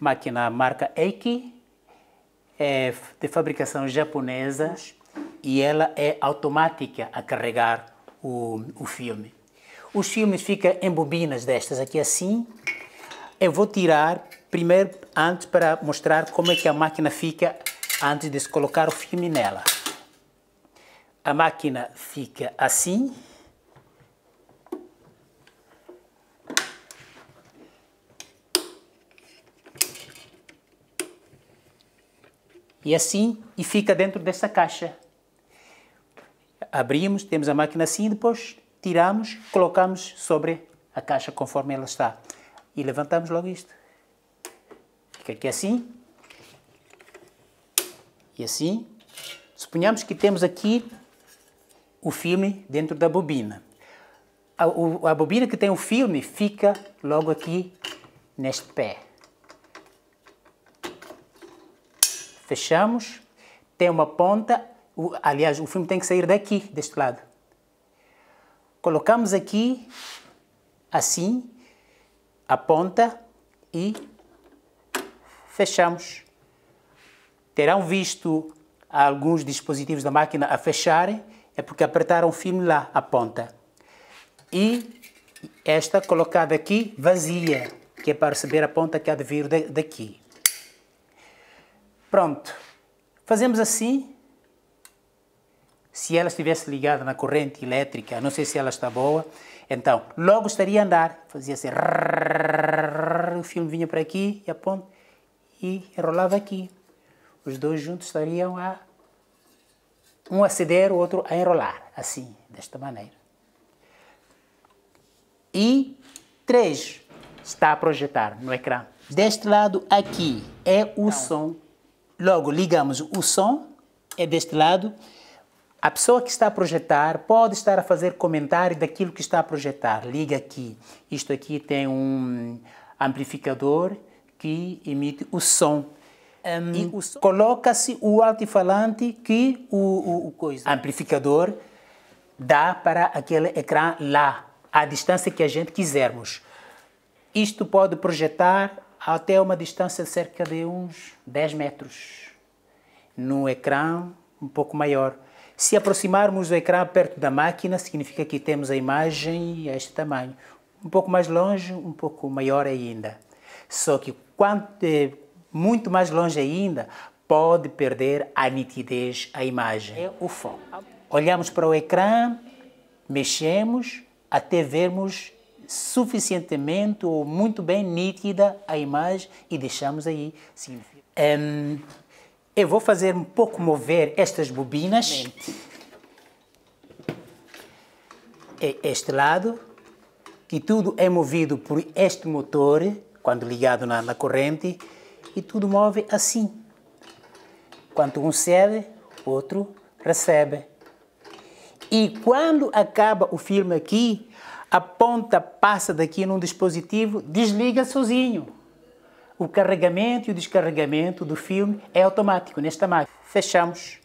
máquina marca Eiki, é de fabricação japonesa e ela é automática a carregar o, o filme. Os filmes ficam em bobinas destas aqui assim. Eu vou tirar primeiro antes para mostrar como é que a máquina fica antes de se colocar o filme nela. A máquina fica assim. E assim, e fica dentro dessa caixa. Abrimos, temos a máquina assim, depois tiramos, colocamos sobre a caixa conforme ela está. E levantamos logo isto. Fica aqui assim. E assim. Suponhamos que temos aqui o filme dentro da bobina. A, a bobina que tem o filme fica logo aqui neste pé. fechamos, tem uma ponta, o, aliás, o filme tem que sair daqui, deste lado. Colocamos aqui, assim, a ponta e fechamos. Terão visto alguns dispositivos da máquina a fecharem, é porque apertaram o filme lá, a ponta. E esta colocada aqui, vazia, que é para receber a ponta que há de vir daqui. Pronto. Fazemos assim. Se ela estivesse ligada na corrente elétrica, não sei se ela está boa, então logo estaria a andar. Fazia assim. O filme vinha para aqui e a ponte e enrolava aqui. Os dois juntos estariam a um a ceder, o outro a enrolar, assim, desta maneira. E três está a projetar no ecrã. Deste lado aqui é o som Logo, ligamos o som, é deste lado. A pessoa que está a projetar pode estar a fazer comentário daquilo que está a projetar. Liga aqui. Isto aqui tem um amplificador que emite o som. Um, e coloca-se o alto-falante que o, o, o coisa. amplificador dá para aquele ecrã lá, à distância que a gente quisermos. Isto pode projetar até uma distância de cerca de uns 10 metros. No ecrã, um pouco maior. Se aproximarmos o ecrã perto da máquina, significa que temos a imagem a este tamanho. Um pouco mais longe, um pouco maior ainda. Só que quanto, eh, muito mais longe ainda, pode perder a nitidez a imagem. É o foco. Olhamos para o ecrã, mexemos até vermos suficientemente ou muito bem nítida a imagem e deixamos aí. Sim. Um, eu vou fazer um pouco mover estas bobinas. É este lado, que tudo é movido por este motor, quando ligado na, na corrente, e tudo move assim. Quando um cede, outro recebe. E quando acaba o filme aqui, a ponta passa daqui num dispositivo, desliga sozinho. O carregamento e o descarregamento do filme é automático nesta máquina. Fechamos.